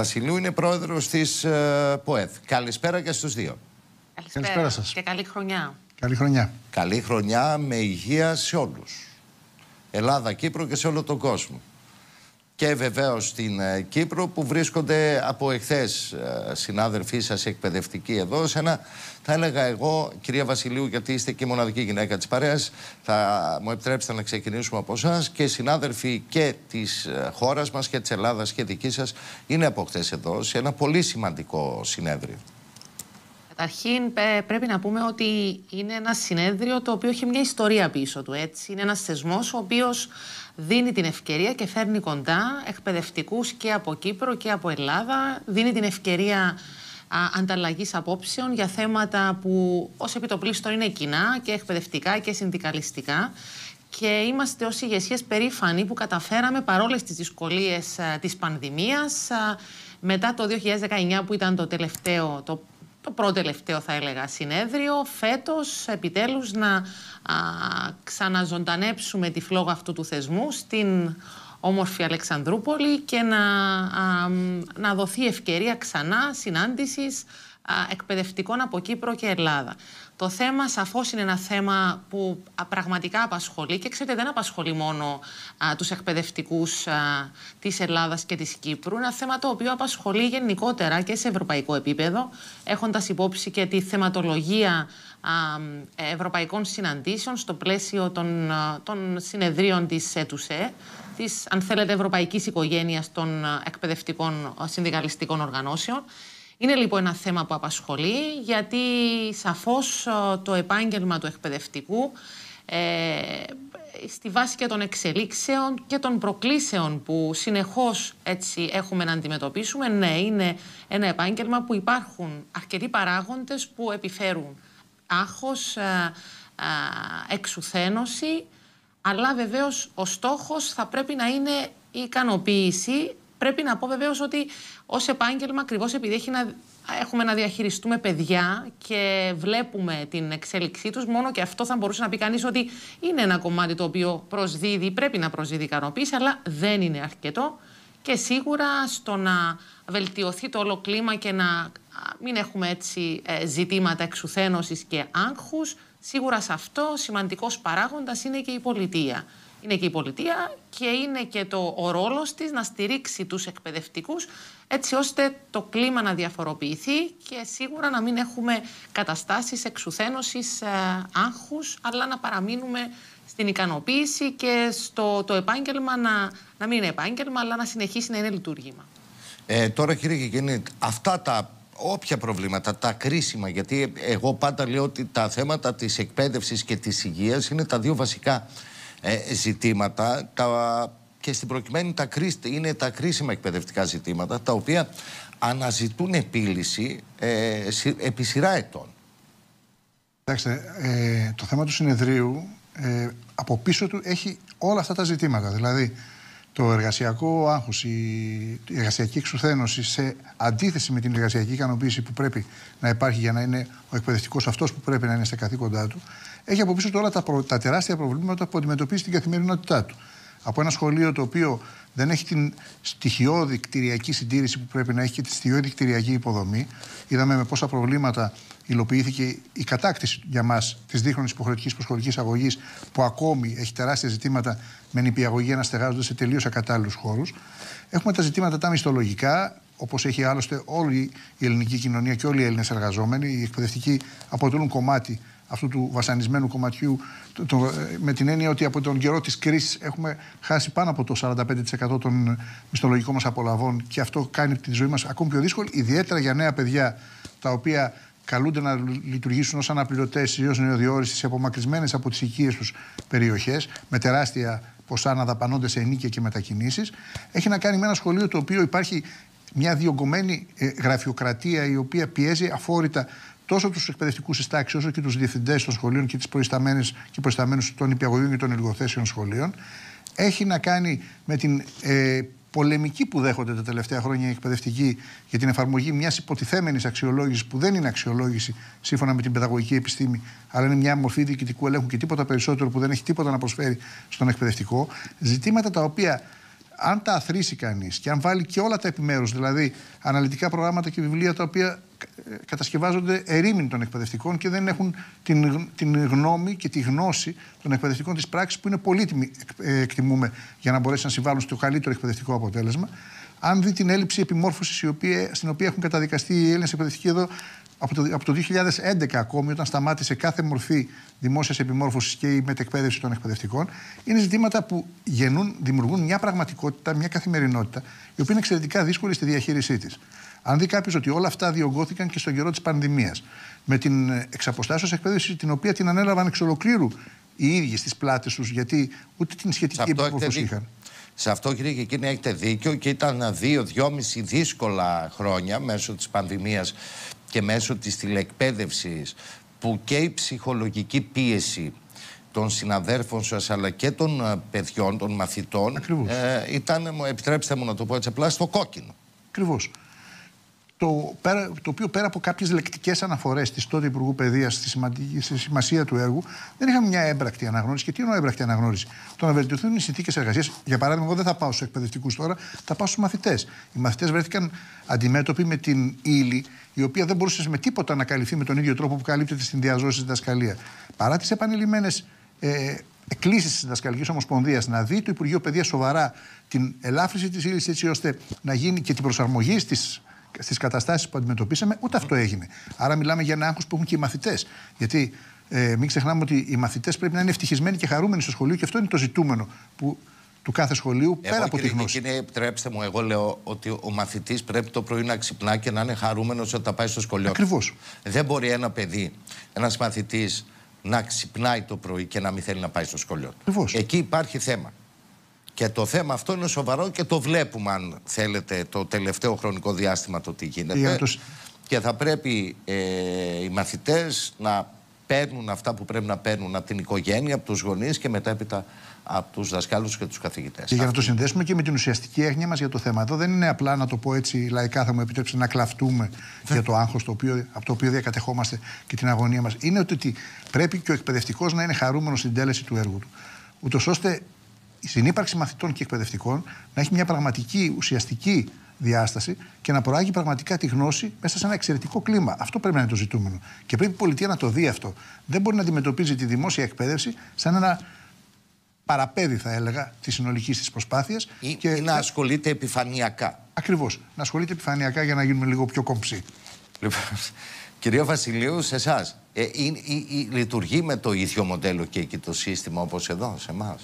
Βασιλείου είναι πρόεδρος της ε, ΠΟΕΔ. Καλησπέρα και στους δύο. Καλησπέρα, Καλησπέρα σας. Και καλή χρονιά. Καλή χρονιά. Καλή χρονιά με υγεία σε όλους. Ελλάδα, Κύπρο και σε όλο τον κόσμο και βεβαίως στην ε, Κύπρο που βρίσκονται από εχθές ε, συνάδελφοί σας εκπαιδευτικοί εδώ σε ένα θα έλεγα εγώ κυρία Βασιλείου γιατί είστε και η μοναδική γυναίκα της παρέας θα μου επιτρέψετε να ξεκινήσουμε από εσάς και συνάδελφοι και της ε, χώρας μας και της Ελλάδας και δικής σας είναι από χθες εδώ σε ένα πολύ σημαντικό συνέδριο. Καταρχήν πρέπει να πούμε ότι είναι ένα συνέδριο το οποίο έχει μια ιστορία πίσω του. Έτσι. Είναι ένας θεσμός ο οποίος δίνει την ευκαιρία και φέρνει κοντά εκπαιδευτικούς και από Κύπρο και από Ελλάδα. Δίνει την ευκαιρία ανταλλαγής απόψεων για θέματα που ως επιτοπλίστων είναι κοινά και εκπαιδευτικά και συνδικαλιστικά. Και είμαστε ως ηγεσίες περήφανοι που καταφέραμε παρόλες τις δυσκολίες α, της πανδημίας μετά το 2019 που ήταν το τελευταίο, το το πρώτο τελευταίο θα έλεγα συνέδριο φέτος επιτέλους να α, ξαναζωντανέψουμε τη φλόγα αυτού του θεσμού στην όμορφη Αλεξανδρούπολη και να, να δοθεί ευκαιρία ξανά συνάντησης εκπαιδευτικών από Κύπρο και Ελλάδα. Το θέμα σαφώς είναι ένα θέμα που πραγματικά απασχολεί και ξέρετε δεν απασχολεί μόνο του τους εκπαιδευτικούς Ελλάδα της Ελλάδας και της Κύπρου. είναι Ένα θέμα το οποίο απασχολεί γενικότερα και σε ευρωπαϊκό επίπεδο έχοντας υπόψη και τη θεματολογία ε, ευρωπαϊκών συναντήσεων στο πλαίσιο των, των συνεδρίων της ΕΤΟΥΣΕ της, αν θέλετε, Ευρωπαϊκής Οικογένειας των εκπαιδευτικών συνδικαλιστικών οργανώσεων. Είναι λοιπόν ένα θέμα που απασχολεί γιατί σαφώς ε, το επάγγελμα του εκπαιδευτικού ε, στη βάση και των εξελίξεων και των προκλήσεων που συνεχώς έτσι έχουμε να αντιμετωπίσουμε ναι είναι ένα επάγγελμα που υπάρχουν αρκετοί παράγοντες που επιφέρουν άχος, ε, ε, εξουθένωση αλλά βεβαίως ο στόχος θα πρέπει να είναι η ικανοποίηση Πρέπει να πω βεβαίως ότι ως επάγγελμα, ακριβώς επειδή να... έχουμε να διαχειριστούμε παιδιά και βλέπουμε την εξέλιξή τους, μόνο και αυτό θα μπορούσε να πει κανείς ότι είναι ένα κομμάτι το οποίο προσδίδει, πρέπει να προσδίδει ικανοποίηση, αλλά δεν είναι αρκετό. Και σίγουρα στο να βελτιωθεί το όλο κλίμα και να μην έχουμε έτσι ε, ζητήματα εξουθένωσης και άγχους, σίγουρα σε αυτό σημαντικός παράγοντας είναι και η πολιτεία είναι και η πολιτεία και είναι και το, ο ρόλος της να στηρίξει τους εκπαιδευτικούς έτσι ώστε το κλίμα να διαφοροποιηθεί και σίγουρα να μην έχουμε καταστάσεις εξουθένωσης ε, αλλά να παραμείνουμε στην ικανοποίηση και στο το επάγγελμα να, να μην είναι επάγγελμα αλλά να συνεχίσει να είναι λειτουργήμα. Ε, τώρα κύριε αυτά τα όποια προβλήματα, τα κρίσιμα, γιατί εγώ πάντα λέω ότι τα θέματα της εκπαίδευσης και της υγείας είναι τα δύο βασικά ε, ζητήματα τα, και στην προκειμένη τα είναι τα κρίσιμα εκπαιδευτικά ζητήματα τα οποία αναζητούν επίλυση ε, σι, επί σειρά ετών. Κοιτάξτε, ε, το θέμα του συνεδρίου ε, από πίσω του έχει όλα αυτά τα ζητήματα. Δηλαδή, το εργασιακό άγχος, η εργασιακή εξουθένωση σε αντίθεση με την εργασιακή ικανοποίηση που πρέπει να υπάρχει για να είναι ο εκπαιδευτικός αυτός που πρέπει να είναι στα καθήκοντά του, έχει από πίσω τώρα τα, τα τεράστια προβλήματα που αντιμετωπίζει στην καθημερινότητά του. Από ένα σχολείο το οποίο δεν έχει την στοιχειώδη κτηριακή συντήρηση που πρέπει να έχει και τη στοιχειώδη κτηριακή υποδομή. Είδαμε με πόσα προβλήματα υλοποιήθηκε η κατάκτηση για μας της δίχρονης υποχρεωτικής προσχολική αγωγής, που ακόμη έχει τεράστια ζητήματα με νηπιαγωγή να στεγάζονται σε τελείως ακατάλληλους χώρους. Έχουμε τα ζητήματα τα μισθολογικά, όπως έχει άλλωστε όλη η ελληνική κοινωνία και όλοι οι Έλληνες εργαζόμενοι. Οι εκπαιδευτικοί αποτελούν κομμάτι αυτού του βασανισμένου κομματιού, το, ε, με την έννοια ότι από τον καιρό της κρίσης έχουμε χάσει πάνω από το 45% των μισθολογικών μας απολαβών και αυτό κάνει τη ζωή μας ακόμη πιο δύσκολη, ιδιαίτερα για νέα παιδιά τα οποία καλούνται να λειτουργήσουν ως αναπληρωτές ή ως νεοδιόριστοι σε απομακρυσμένες από τις οικίες τους περιοχές, με τεράστια ποσά να δαπανώνται σε ενίκεια και μετακινήσεις. Έχει να κάνει με ένα σχολείο το οποίο υπάρχει μια διωγγωμένη ε, γραφειοκρατία η οποία πιέζει αφόρητα τόσο τους εκπαιδευτικούς να κανει με ενα σχολειο το οποιο υπαρχει μια διωγγωμενη όσο και τους διευθυντές των σχολείων και τις προϊσταμένες και προϊσταμένους των υπηαγωγείων και των εργοθέσεων σχολείων. Έχει να κάνει με την ε, πολεμική που δέχονται τα τελευταία χρόνια οι εκπαιδευτικοί για την εφαρμογή μιας υποτιθέμενης αξιολόγησης που δεν είναι αξιολόγηση σύμφωνα με την παιδαγωγική επιστήμη, αλλά είναι μια μορφή διοικητικού ελέγχου και τίποτα περισσότερο που δεν έχει τίποτα να προσφέρει στον εκπαιδευτικό. Ζητήματα τα οποία αν τα αθροίσει κανείς και αν βάλει και όλα τα επιμέρους, δηλαδή αναλυτικά προγράμματα και βιβλία τα οποία κατασκευάζονται ερήμην των εκπαιδευτικών και δεν έχουν την, την γνώμη και τη γνώση των εκπαιδευτικών της πράξης που είναι πολύτιμη, ε, εκτιμούμε, για να μπορέσουν να συμβάλλουν στο καλύτερο εκπαιδευτικό αποτέλεσμα. Αν δει την έλλειψη επιμόρφωσης στην οποία έχουν καταδικαστεί οι Έλληνες εκπαιδευτικοί εδώ από το, από το 2011 ακόμη, όταν σταμάτησε κάθε μορφή δημόσιας επιμόρφωσης και η μετεκπαίδευση των εκπαιδευτικών, είναι ζητήματα που γεννούν, δημιουργούν μια πραγματικότητα, μια καθημερινότητα, η οποία είναι εξαιρετικά δύσκολη στη διαχείρισή της. Αν δει κάποιος ότι όλα αυτά διωγγώθηκαν και στον καιρό της πανδημίας, με την εξαποστάσεως εκπαίδευση, την οποία την ανέλαβαν εξ ολοκλήρου οι ίδιοι στις πλάτες τους, γιατί ούτε την σχετική επιμόρφωση είχαν. Σε αυτό κύριε και εκείνη έχετε δίκιο και ήταν δύο-δυόμιση δύσκολα χρόνια μέσω της πανδημίας και μέσω της τηλεκπαίδευσης που και η ψυχολογική πίεση των συναδέρφων σας αλλά και των ε, παιδιών, των μαθητών ε, ήταν, επιτρέψτε μου να το πω έτσι απλά, στο κόκκινο. Ακριβώς το, πέρα, το οποίο πέρα από κάποιες λεκτικές αναφορές της τότε Υπουργού Παιδείας στη, σημαντική, στη σημασία του έργου, δεν είχαμε μια έμπρακτη αναγνώριση. Και τι εννοώ έμπρακτη αναγνώριση. Το να βελτιωθούν οι συνθήκες εργασίας. Για παράδειγμα, εγώ δεν θα πάω στους εκπαιδευτικούς τώρα, θα πάω στους μαθητές. Οι μαθητές βρέθηκαν αντιμέτωποι με την ύλη, η οποία δεν μπορούσε με τίποτα να καλυφθεί με τον ίδιο τρόπο που καλύπτεται στην διαζώση διδασκαλία. Παρά τις επανειλημμένες ε, εκκλήσεις της δασκαλική Ομοσπονδίας να δει το Υπουργείο Παιδείας σοβαρά την ελάφρυνση της ύλης έτσι ώστε να γίνει και την προσαρμογή στις Στις καταστάσεις που αντιμετωπίσαμε, ούτε αυτό έγινε. Άρα μιλάμε για ένα άγχος που έχουν και οι μαθητές. Γιατί ε, μην ξεχνάμε ότι οι μαθητές πρέπει να είναι ευτυχισμένοι και χαρούμενοι στο σχολείο και αυτό είναι το ζητούμενο που του κάθε σχολείου εγώ, πέρα από τη γνώση. Κύριε, επιτρέψτε μου, εγώ λέω ότι ο μαθητής πρέπει το πρωί να ξυπνά και να είναι χαρούμενος όταν πάει στο σχολείο. Ακριβώς. Δεν μπορεί ένα παιδί, ένας μαθητής, να ξυπνάει το πρωί και να μην θέλει να πάει στο σχολείο. Εκεί υπάρχει θέμα. Και το θέμα αυτό είναι σοβαρό και το βλέπουμε, αν θέλετε, το τελευταίο χρονικό διάστημα το τι γίνεται. Τους... Και θα πρέπει ε, οι μαθητές να παίρνουν αυτά που πρέπει να παίρνουν από την οικογένεια, από τους γονείς και μετά έπειτα από τους δασκάλους και τους καθηγητές. Και για να το συνδέσουμε και με την ουσιαστική έγνοια μας για το θέμα εδώ, δεν είναι απλά να το πω έτσι λαϊκά, θα μου επιτρέψετε να κλαφτούμε ναι. για το άγχος το από το οποίο διακατεχόμαστε και την αγωνία μας. Είναι ότι πρέπει και ο εκπαιδευτικός να είναι χαρούμενος στην τέλεση του έργου του. Ούτως ώστε η συνύπαρξη μαθητών και εκπαιδευτικών να έχει μια πραγματική, ουσιαστική διάσταση και να προάγει πραγματικά τη γνώση μέσα σε ένα εξαιρετικό κλίμα. Αυτό πρέπει να είναι το ζητούμενο. Και πρέπει η πολιτεία να το δει αυτό. Δεν μπορεί να αντιμετωπίζει τη δημόσια εκπαίδευση σαν ένα παραπέδι, θα έλεγα, της συνολικής της προσπάθειας. Ή, και να ασχολείται επιφανειακά. Ακριβώς. Να ασχολείται επιφανειακά για να γίνουμε λίγο πιο κομψοί. Λοιπόν, κυρία Βασιλείου, σε εσάς. Ε, ε, λειτουργεί με το ίδιο μοντέλο και εκεί το σύστημα όπως εδώ, σε εμάς.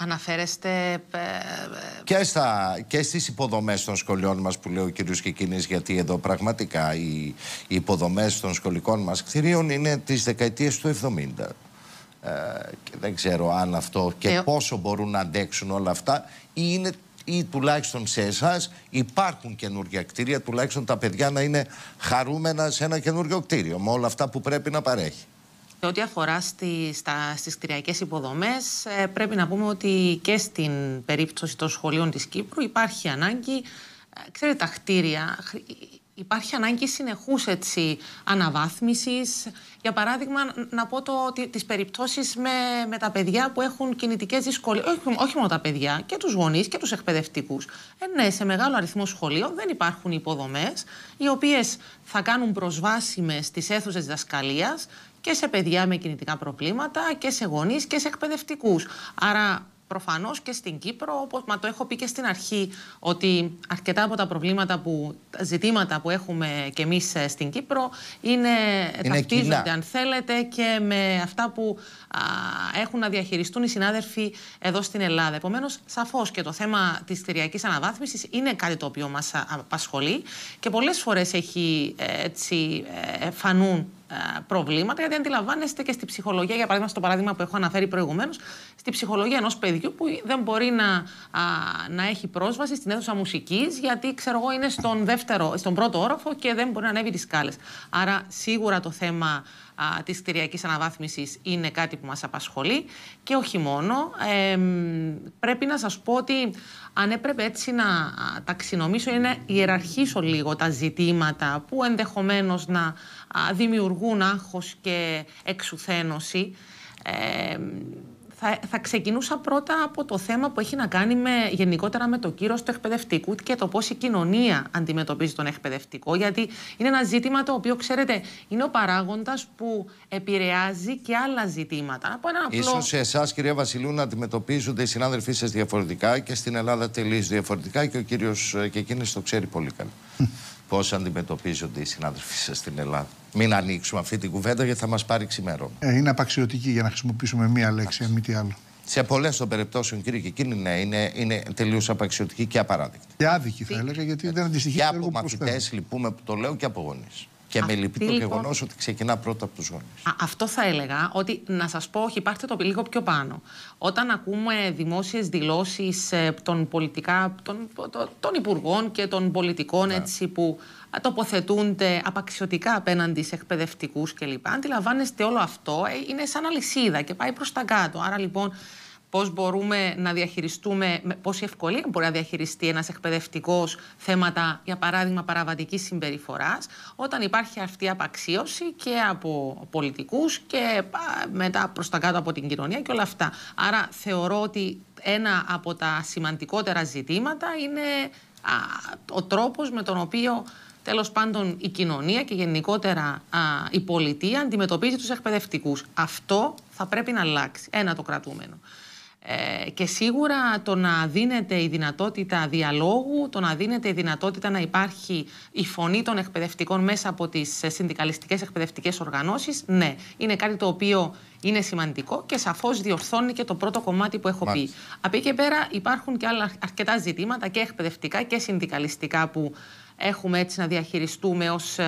Αναφέρεστε... Ε, ε, και, στα, και στις υποδομές των σχολείων μας που λέει ο κύριος εκείνες γιατί εδώ πραγματικά οι, υποδομέ υποδομές των σχολικών μας κτηρίων είναι τις δεκαετίες του 70. Ε, και δεν ξέρω αν αυτό και ε, πόσο μπορούν να αντέξουν όλα αυτά ή είναι ή τουλάχιστον σε εσάς υπάρχουν καινούργια κτίρια, τουλάχιστον τα παιδιά να είναι χαρούμενα σε ένα καινούργιο κτίριο με όλα αυτά που πρέπει να παρέχει. Σε ό,τι αφορά στι, στις κτηριακές υποδομές, ε, πρέπει να πούμε ότι και στην περίπτωση των σχολείων της Κύπρου υπάρχει ανάγκη, ε, ξέρετε τα κτίρια, υπάρχει ανάγκη συνεχούς έτσι, αναβάθμισης. Για παράδειγμα, να πω το, τις περιπτώσεις με, τα παιδιά που έχουν κινητικές δυσκολίες. Όχι, όχι μόνο τα παιδιά, και τους γονείς και τους εκπαιδευτικούς. Ε, ναι, σε μεγάλο αριθμό σχολείων δεν υπάρχουν υποδομές οι οποίες θα κάνουν προσβάσιμες τις αίθουσες διδασκαλίας και σε παιδιά με κινητικά προβλήματα και σε γονείς και σε εκπαιδευτικούς. Άρα προφανώς και στην Κύπρο, όπως μα το έχω πει και στην αρχή, ότι αρκετά από τα προβλήματα που, τα ζητήματα που έχουμε και εμείς ε, στην Κύπρο είναι, είναι ταυτίζονται, αν θέλετε, και με αυτά που έχουν να διαχειριστούν οι συνάδελφοι εδώ στην Ελλάδα. Επομένως, σαφώς και το θέμα της θηριακής αναβάθμισης είναι κάτι το οποίο μας απασχολεί και πολλές φορές έχει ε, έτσι, ε, φανούν ε, προβλήματα, γιατί αντιλαμβάνεστε και στη ψυχολογία, για παράδειγμα, στο παράδειγμα που έχω αναφέρει προηγουμένως, στη ψυχολογία ενός παιδιού που δεν μπορεί να, να έχει πρόσβαση στην αίθουσα μουσικής, γιατί ξέρω εγώ είναι στον, δεύτερο, στον πρώτο όροφο και δεν μπορεί να ανέβει τις σκάλες. Άρα, σίγουρα το θέμα Της κτηριακής αναβάθμισης είναι κάτι που μας απασχολεί και όχι μόνο. πρέπει να σας πω ότι αν έπρεπε έτσι να ταξινομήσω ή να ιεραρχήσω λίγο τα ζητήματα που ενδεχομένως να δημιουργούν άγχος και εξουθένωση θα, θα ξεκινούσα πρώτα από το θέμα που έχει να κάνει με, γενικότερα με το κύρος του εκπαιδευτικού και το πώς η κοινωνία αντιμετωπίζει τον εκπαιδευτικό. Γιατί είναι ένα ζήτημα το οποίο, ξέρετε, είναι ο παράγοντας που επηρεάζει και άλλα ζητήματα. Από απλό... Ίσως σε εσάς, κυρία Βασιλού, να αντιμετωπίζονται οι συνάδελφοί σας διαφορετικά και στην Ελλάδα τελείως διαφορετικά και ο κύριος ε, Κεκίνη το ξέρει πολύ καλά πώς αντιμετωπίζονται οι συνάδελφοι σας στην Ελλάδα. Μην ανοίξουμε αυτή την κουβέντα γιατί θα μας πάρει ξημέρωμα. Ε, είναι απαξιωτική για να χρησιμοποιήσουμε μία λέξη, αν μη τι άλλο. Σε πολλές των περιπτώσεων, κύριε και ναι, είναι, είναι τελείως απαξιωτική και απαράδεκτη. Και άδικη, θα έλεγα, γιατί δεν αντιστοιχεί Και από μαθητές λυπούμε που το λέω και από γονείς. Και με λυπεί το λοιπόν... γεγονός ότι ξεκινά πρώτα από τους γονείς. Αυτό θα έλεγα ότι να σας πω, όχι, πάρτε το λίγο πιο πάνω. Όταν ακούμε δημόσιες δηλώσεις ε, των πολιτικά, των, υπουργών και των πολιτικών ναι. έτσι, που τοποθετούνται απαξιωτικά απέναντι σε εκπαιδευτικούς κλπ. Αντιλαμβάνεστε όλο αυτό, ε, είναι σαν αλυσίδα και πάει προς τα κάτω. Άρα λοιπόν πώς μπορούμε να διαχειριστούμε, με πόση ευκολία μπορεί να διαχειριστεί ένας εκπαιδευτικός θέματα, για παράδειγμα, παραβατικής συμπεριφοράς, όταν υπάρχει αυτή η απαξίωση και από πολιτικούς και μετά προς τα κάτω από την κοινωνία και όλα αυτά. Άρα θεωρώ ότι ένα από τα σημαντικότερα ζητήματα είναι α, ο τρόπος με τον οποίο Τέλος πάντων, η κοινωνία και γενικότερα η πολιτεία αντιμετωπίζει τους εκπαιδευτικούς. Αυτό θα πρέπει να αλλάξει. Ένα το κρατούμενο. Ε, και σίγουρα το να δίνεται η δυνατότητα διαλόγου, το να δίνεται η δυνατότητα να υπάρχει η φωνή των εκπαιδευτικών μέσα από τις συνδικαλιστικές εκπαιδευτικές οργανώσεις, ναι, είναι κάτι το οποίο είναι σημαντικό και σαφώς διορθώνει και το πρώτο κομμάτι που έχω πει. Από εκεί και πέρα υπάρχουν και άλλα αρκετά ζητήματα και εκπαιδευτικά και συνδικαλιστικά που έχουμε έτσι να διαχειριστούμε ως ε,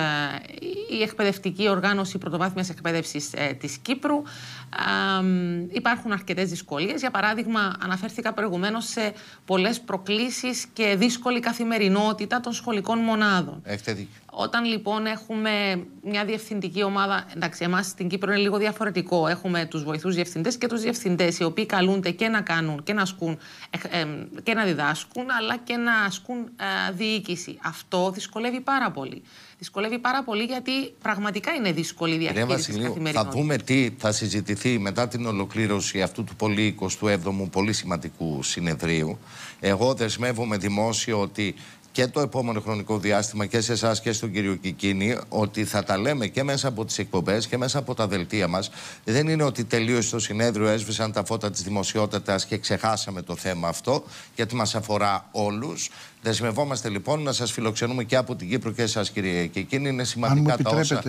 η εκπαιδευτική οργάνωση πρωτοβάθμιας εκπαίδευσης ε, της Κύπρου. Υπάρχουν αρκετές δυσκολίες. Για παράδειγμα, αναφέρθηκα προηγουμένως σε πολλές προκλήσεις και δύσκολη καθημερινότητα των σχολικών μονάδων. Όταν λοιπόν έχουμε μια διευθυντική ομάδα, εντάξει, εμάς στην Κύπρο είναι λίγο διαφορετικό. Έχουμε τους βοηθούς διευθυντές και τους διευθυντές, οι οποίοι καλούνται και να κάνουν και να ασκούν ε, ε, και να διδάσκουν, αλλά και να ασκούν ε, διοίκηση. Αυτό δυσκολεύει πάρα πολύ. Δυσκολεύει πάρα πολύ γιατί πραγματικά είναι δύσκολη η διαχείριση θα δούμε τι θα συζητηθεί μετά την ολοκλήρωση αυτού του πολύ 27ου πολύ σημαντικού συνεδρίου. Εγώ δεσμεύομαι δημόσιο ότι και το επόμενο χρονικό διάστημα και σε εσάς και στον κύριο Κικίνη ότι θα τα λέμε και μέσα από τις εκπομπές και μέσα από τα δελτία μας. Δεν είναι ότι τελείωσε το συνέδριο, έσβησαν τα φώτα της δημοσιότητας και ξεχάσαμε το θέμα αυτό, γιατί μας αφορά όλους. Δεσμευόμαστε λοιπόν να σας φιλοξενούμε και από την Κύπρο και εσάς, κύριε Κικίνη. Είναι σημαντικά τα όσα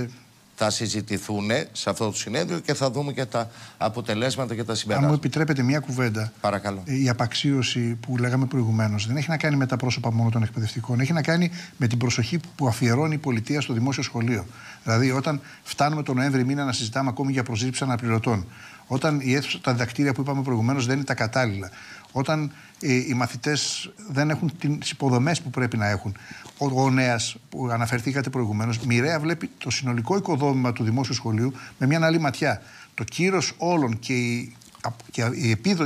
θα συζητηθούν σε αυτό το συνέδριο και θα δούμε και τα αποτελέσματα και τα συμπεράσματα. Αν μου επιτρέπετε μια κουβέντα. Παρακαλώ. Ε, η απαξίωση που λέγαμε προηγουμένως δεν έχει να κάνει με τα πρόσωπα μόνο των εκπαιδευτικών. Έχει να κάνει με την προσοχή που αφιερώνει η πολιτεία στο δημόσιο σχολείο. Δηλαδή, όταν φτάνουμε τον Νοέμβρη μήνα να συζητάμε ακόμη για προσλήψη αναπληρωτών, όταν η αίθουσα, τα διδακτήρια που είπαμε προηγουμένως δεν είναι τα κατάλληλα, όταν ε, οι μαθητές δεν έχουν τις υποδομές που πρέπει να έχουν. Ο γονέα που αναφερθήκατε προηγουμένως, μοιραία βλέπει το συνολικό οικοδόμημα του δημόσιου σχολείου με μια άλλη ματιά. Το κύρος όλων και η και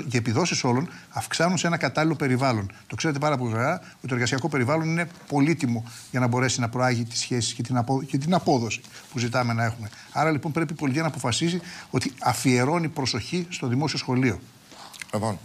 οι επιδόσεις όλων αυξάνουν σε ένα κατάλληλο περιβάλλον. Το ξέρετε πάρα πολύ καλά ότι το εργασιακό περιβάλλον είναι πολύτιμο για να μπορέσει να προάγει τις σχέσεις και, και την απόδοση που ζητάμε να έχουμε. Άρα λοιπόν πρέπει η πολιτεία να αποφασίζει ότι αφιερώνει προσοχή στο δημόσιο σχολείο. Λοιπόν,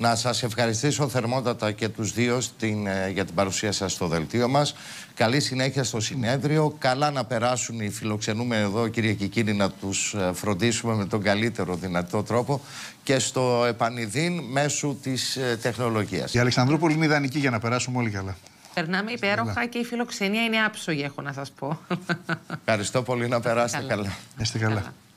να σας ευχαριστήσω θερμότατα και τους δύο στην, ε, για την παρουσία σας στο δελτίο μας. Καλή συνέχεια στο συνέδριο. Καλά να περάσουν οι φιλοξενούμενοι εδώ, κύριε Κικίνη, να τους ε, φροντίσουμε με τον καλύτερο δυνατό τρόπο και στο επανειδήν μέσω της ε, τεχνολογίας. Η Αλεξανδρούπολη είναι ιδανική για να περάσουμε όλοι καλά. Περνάμε υπέροχα και η φιλοξενία είναι άψογη, έχω να σας πω. Ευχαριστώ πολύ. Να περάσετε καλά. καλά. καλά.